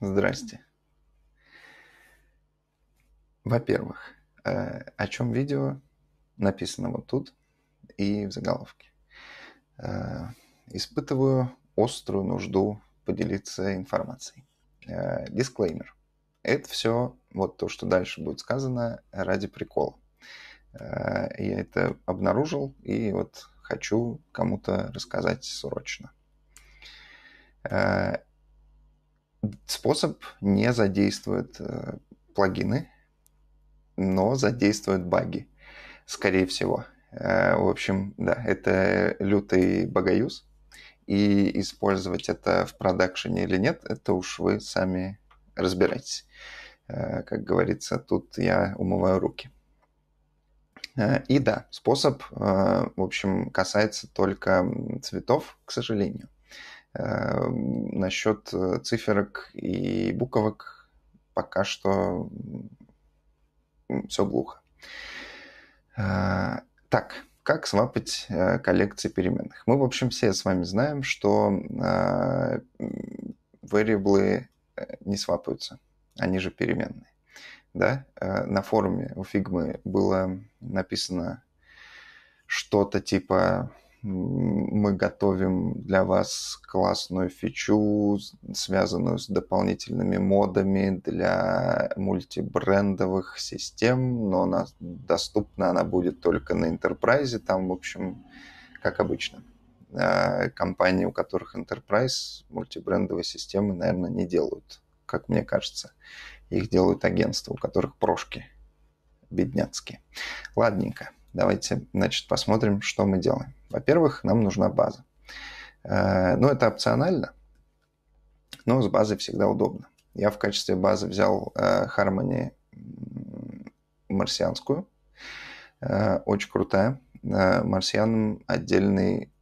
Здрасте. Во-первых, э, о чем видео написано вот тут и в заголовке. Э, испытываю острую нужду поделиться информацией. Э, дисклеймер. Это все, вот то, что дальше будет сказано, ради прикола. Я это обнаружил и вот хочу кому-то рассказать срочно. Способ не задействует э, плагины, но задействует баги, скорее всего. Э, в общем, да, это лютый багаюз. И использовать это в продакшене или нет, это уж вы сами разбирайтесь. Э, как говорится, тут я умываю руки. Э, и да, способ, э, в общем, касается только цветов, к сожалению. Эм, Насчет э, циферок и буковок пока что все глухо. Э, так, как свапать э, коллекции переменных? Мы, в общем, все с вами знаем, что вариаблы не свапаются, они же переменные. Да? На форуме у фигмы было написано что-то типа мы готовим для вас классную фичу, связанную с дополнительными модами для мультибрендовых систем, но она доступна, она будет только на Enterprise, там, в общем, как обычно. Э, компании, у которых Enterprise, мультибрендовые системы, наверное, не делают, как мне кажется. Их делают агентства, у которых прошки бедняцкие. Ладненько, давайте, значит, посмотрим, что мы делаем. Во-первых, нам нужна база. Э, но ну, это опционально, но с базой всегда удобно. Я в качестве базы взял э, Harmony марсианскую, э, очень крутая. Марсианам отдельный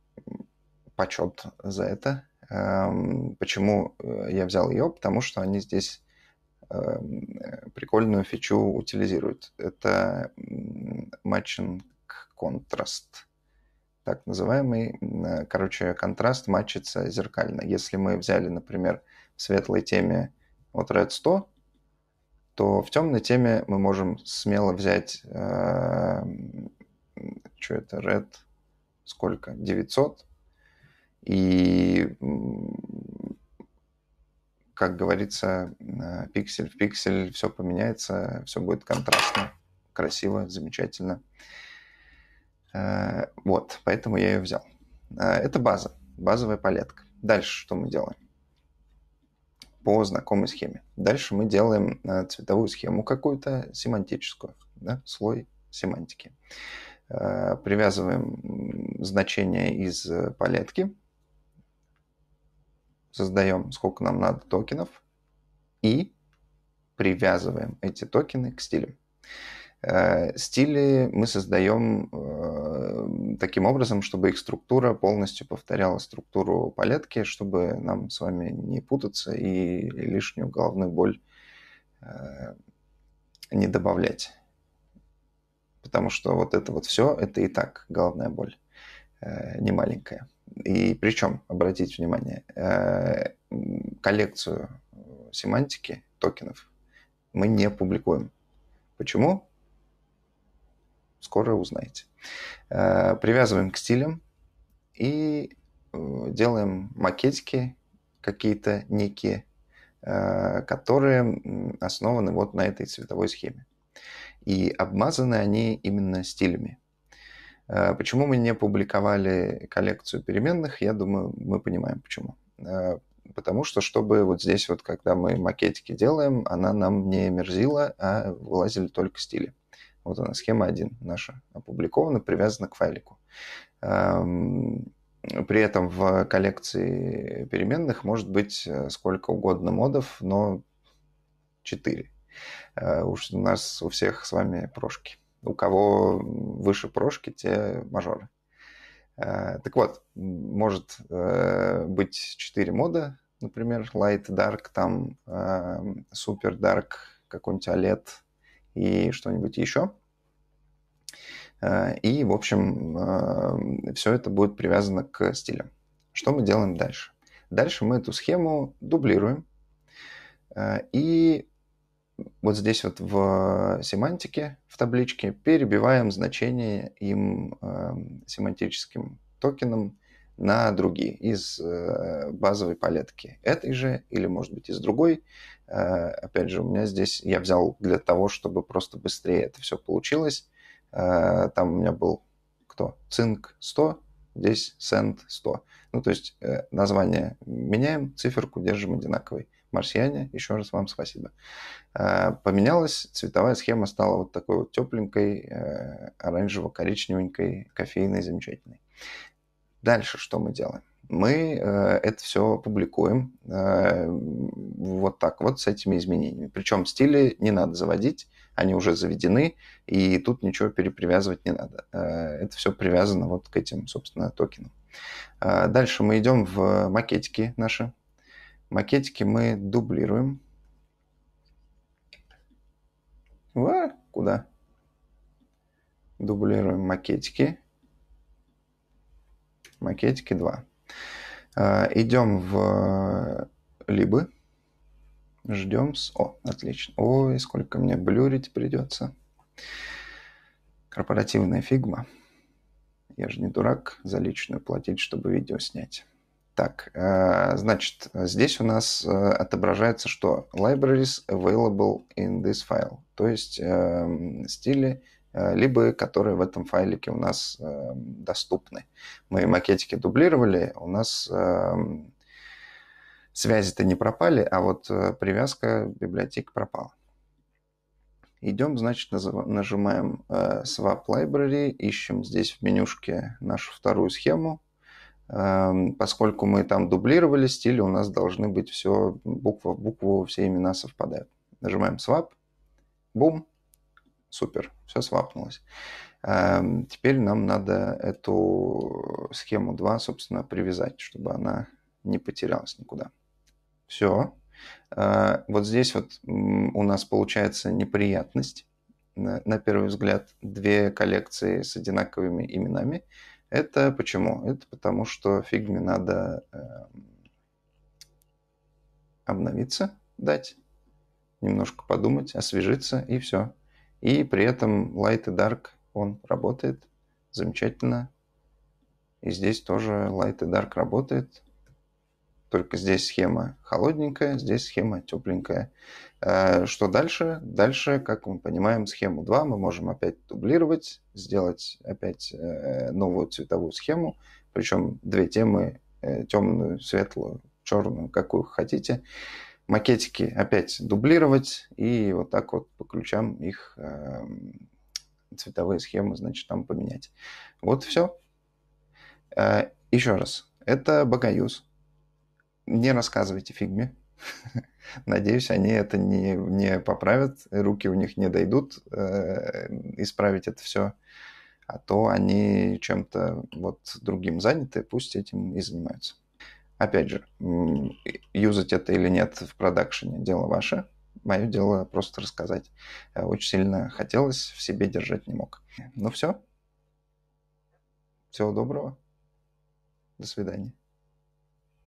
почет за это. Эм, почему я взял ее? Потому что они здесь эм, прикольную фичу утилизируют. Это matching контраст так называемый, э, короче, контраст матчится зеркально. Если мы взяли, например, в светлой теме вот Red 100, то в темной теме мы можем смело взять, э, что это, Red, сколько, 900. И, как говорится, э, пиксель в пиксель все поменяется, все будет контрастно, красиво, замечательно. Э, Э, вот, поэтому я ее взял. Э, это база, базовая палетка. Дальше что мы делаем? По знакомой схеме. Дальше мы делаем э, цветовую схему какую-то семантическую, да, слой семантики. Привязываем значение из палетки, создаем сколько нам надо токенов и привязываем эти токены к стилю. Э, стили мы создаем э, таким образом, чтобы их структура полностью повторяла структуру палетки, чтобы нам с вами не путаться и лишнюю головную боль э, не добавлять. Потому что вот это вот все, это и так головная боль не маленькая. И причем, обратите внимание, коллекцию семантики токенов мы не публикуем. Почему? Скоро узнаете. Э, привязываем к стилям и э, делаем макетики какие-то некие, э, которые основаны вот на этой цветовой схеме. И обмазаны они именно стилями. Почему мы не публиковали коллекцию переменных, я думаю, мы понимаем почему. Потому что, чтобы вот здесь вот, когда мы макетики делаем, она нам не мерзила, а вылазили только стили. Вот она, схема 1 наша опубликована, привязана к файлику. Эм, при этом в коллекции переменных может быть э, сколько угодно модов, но 4. Э, уж у нас у всех с вами прошки. У кого выше прошки, те мажоры. Э, так вот, может быть 4 мода, например, Light, Dark, там Super Dark, какой-нибудь OLED – и что-нибудь еще. Э, и, в общем, э, все это будет привязано к стилю Что мы делаем дальше? Дальше мы эту схему дублируем. Э, и вот здесь вот в семантике, в табличке, перебиваем значение им эм, семантическим токеном на другие из э, базовой палетки этой же или, может быть, из другой. Э, опять же, у меня здесь я взял для того, чтобы просто быстрее это все получилось. Э, там у меня был кто? Цинк 100, здесь Send 100. Ну, то есть название меняем, циферку держим одинаковой. Марсиане, еще раз вам спасибо. Поменялась, цветовая схема стала вот такой вот тепленькой, оранжево-коричневенькой, кофейной, замечательной. Дальше что мы делаем? Мы э, это все публикуем э, вот так вот с этими изменениями. Причем стили не надо заводить, они уже заведены, и тут ничего перепривязывать не надо. Э, это все привязано вот к этим, собственно, токенам. Дальше мы идем в макетики наши. Макетики мы дублируем. Во, куда? Дублируем макетики макетики 2. Э, Идем в э, либы. Ждем с... О, отлично. Ой, сколько мне блюрить придется. Корпоративная фигма. Я же не дурак за личную платить, чтобы видео снять. Так, э, значит, здесь у нас отображается, что libraries available in this file, то есть эм, стили Э, либо которые в этом файлике у нас э, доступны. Мы макетики дублировали, у нас эм, связи-то не пропали, а вот э, привязка библиотек пропала. Идем, значит, нажимаем Swap Library, ищем здесь в менюшке нашу вторую схему. Эм, поскольку мы там дублировали стили, у нас должны быть все буква в букву, все имена совпадают. Нажимаем Swap, бум, Супер, все свапнулось. Эм, теперь нам надо эту схему 2, собственно, привязать, чтобы она не потерялась никуда. Все. Э, вот здесь вот у нас получается неприятность. На первый взгляд, две коллекции с одинаковыми именами. Это почему? Это потому, что фигме надо эм, обновиться, дать, немножко подумать, освежиться и все. И при этом Light и Dark, он работает замечательно. И здесь тоже Light и Dark работает. Только здесь схема холодненькая, здесь схема тепленькая. Э, что дальше? Дальше, как мы понимаем, схему 2 мы можем опять дублировать, сделать опять э, новую цветовую схему. Причем две темы, э, темную, светлую, черную, какую хотите макетики опять дублировать и вот так вот по ключам их э, цветовые схемы, значит, там поменять. Вот все. Э, еще раз, это богоюз. Не рассказывайте фигме. Надеюсь, они это не, не поправят, руки у них не дойдут э, исправить это все. А то они чем-то вот другим заняты, пусть этим и занимаются. Опять же, юзать это или нет в продакшене – дело ваше. Мое дело просто рассказать. Э, очень сильно хотелось, в себе держать не мог. Ну все. Всего доброго. До свидания.